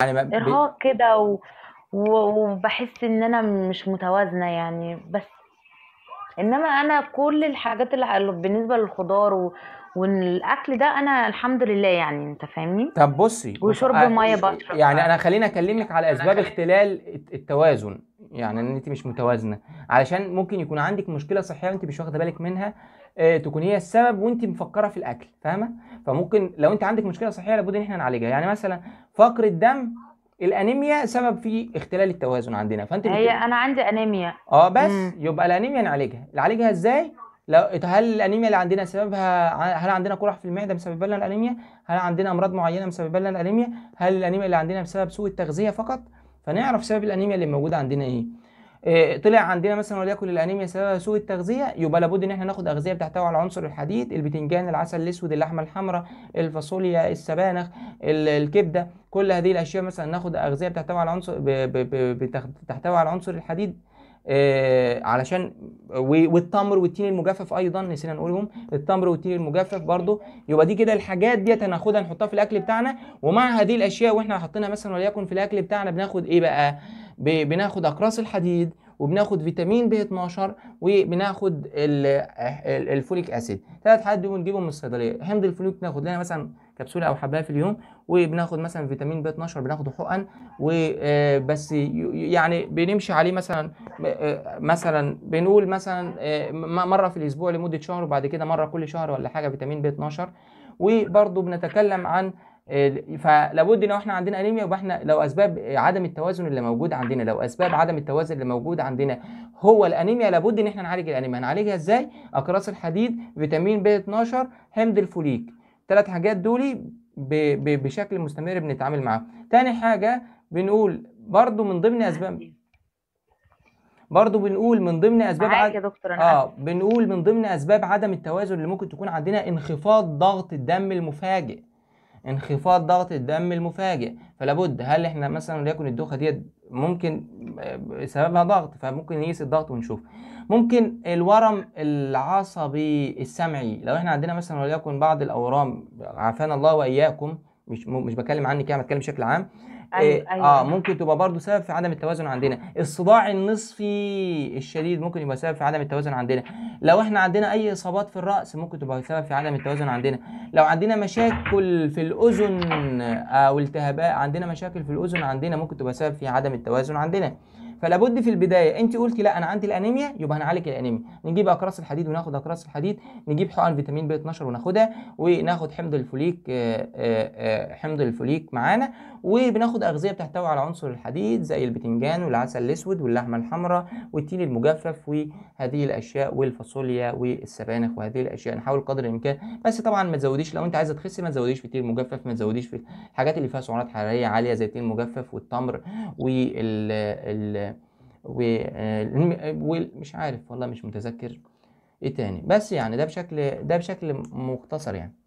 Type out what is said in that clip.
يعني ما بي... إرهاق كده و... و... وبحس إن أنا مش متوازنة يعني بس إنما أنا كل الحاجات اللي بالنسبة للخضار و... والأكل ده أنا الحمد لله يعني أنت فاهمني طب بصي وشرب آه، مية بشرب يعني انا خليني اكلمك على اسباب اختلال التوازن يعني ان انت مش متوازنه علشان ممكن يكون عندك مشكله صحيه وانت مش واخده بالك منها آه، تكون هي السبب وانت مفكره في الاكل فاهمه فممكن لو انت عندك مشكله صحيه لابد ان احنا نعالجها يعني مثلا فقر الدم الانيميا سبب في اختلال التوازن عندنا فانت هي انا عندي انيميا اه بس مم. يبقى الانيميا نعالجها نعالجها ازاي لو هل الانيميا اللي عندنا سببها هل عندنا قرح في المعده مسببه لنا الانيميا هل عندنا امراض معينه مسببه لنا الانيميا هل الانيميا اللي عندنا بسبب سوء التغذيه فقط فنعرف سبب الانيميا اللي موجوده عندنا ايه إيه طلع عندنا مثلا وليكن الانيميا سببها سوء التغذيه يبقى لابد ان احنا ناخد اغذيه بتحتوي على عنصر الحديد البتنجان العسل الاسود اللحمه الحمراء الفاصوليا السبانخ الكبده كل هذه الاشياء مثلا ناخد اغذيه بتحتوي على عنصر بتحتوي على عنصر الحديد آه، علشان والتمر والتين المجفف ايضا نسينا نقولهم التمر والتين المجفف برضو يبقى دي كده الحاجات ديت هناخدها نحطها في الاكل بتاعنا ومع هذه الاشياء واحنا حاطينها مثلا وليكن في الاكل بتاعنا بناخد ايه بقى بناخد اقراص الحديد وبناخد فيتامين بي 12 وبناخد الفوليك اسيد ثلاث حاجات دول بنجيبهم من الصيدليه حمض الفوليك ناخد لنا مثلا كبسوله او حبايه في اليوم وبناخد مثلا فيتامين بي 12 بناخده حقن وبس آه، يعني بنمشي عليه مثلا آه، مثلا بنقول مثلا آه، مره في الاسبوع لمده شهر وبعد كده مره كل شهر ولا حاجه فيتامين بي 12 وبرضه بنتكلم عن آه، فلابد لو احنا عندنا انيميا يبقى احنا لو اسباب عدم التوازن اللي موجود عندنا لو اسباب عدم التوازن اللي موجود عندنا هو الانيميا لابد ان احنا نعالج الانيميا هنعالجها ازاي اقراص الحديد فيتامين ب 12 حمض الفوليك ثلاث حاجات دولي ب... ب... بشكل مستمر بنتعامل معاهم تاني حاجه بنقول برضو من ضمن اسباب برضه بنقول من ضمن اسباب عد... يا دكتور أنا اه بنقول من ضمن اسباب عدم التوازن اللي ممكن تكون عندنا انخفاض ضغط الدم المفاجئ انخفاض ضغط الدم المفاجئ فلابد هل احنا مثلا وليكن الدوخه ديت ممكن آه، سببها ضغط فممكن نقيس الضغط ونشوف ممكن الورم العصبي السمعي لو احنا عندنا مثلا وليكن بعض الاورام عافانا الله واياكم مش مش بتكلم عني كده بتكلم بشكل عام أيوة أيوة. اه أيوة. ممكن تبقى برضه سبب في عدم التوازن عندنا الصداع النصفي الشديد ممكن يبقى سبب في عدم التوازن عندنا لو احنا عندنا اي اصابات في الراس ممكن تبقى سبب في عدم التوازن عندنا لو عندنا مشاكل في الاذن او التهابات عندنا مشاكل في الاذن عندنا ممكن تبقى سبب في عدم التوازن عندنا فلا بد في البدايه انت قلتي لا انا عندي الانيميا يبقى هنعالج الانيميا نجيب اقراص الحديد وناخد اقراص الحديد نجيب حقن فيتامين بي 12 وناخدها وناخد حمض الفوليك آه، آه، آه، حمض الفوليك معانا وبناخد اغذيه بتحتوي على عنصر الحديد زي البتنجان والعسل الاسود واللحمه الحمراء والتين المجفف وهذه الاشياء والفاصوليا والسبانخ وهذه الاشياء نحاول قدر الامكان بس طبعا ما تزوديش لو انت عايزه تخسي ما تزوديش في التين المجفف ما تزوديش في الحاجات اللي فيها سعرات حراريه عاليه زي التين المجفف والتمر وال ومش عارف والله مش متذكر ايه تاني بس يعني ده بشكل ده بشكل مختصر يعني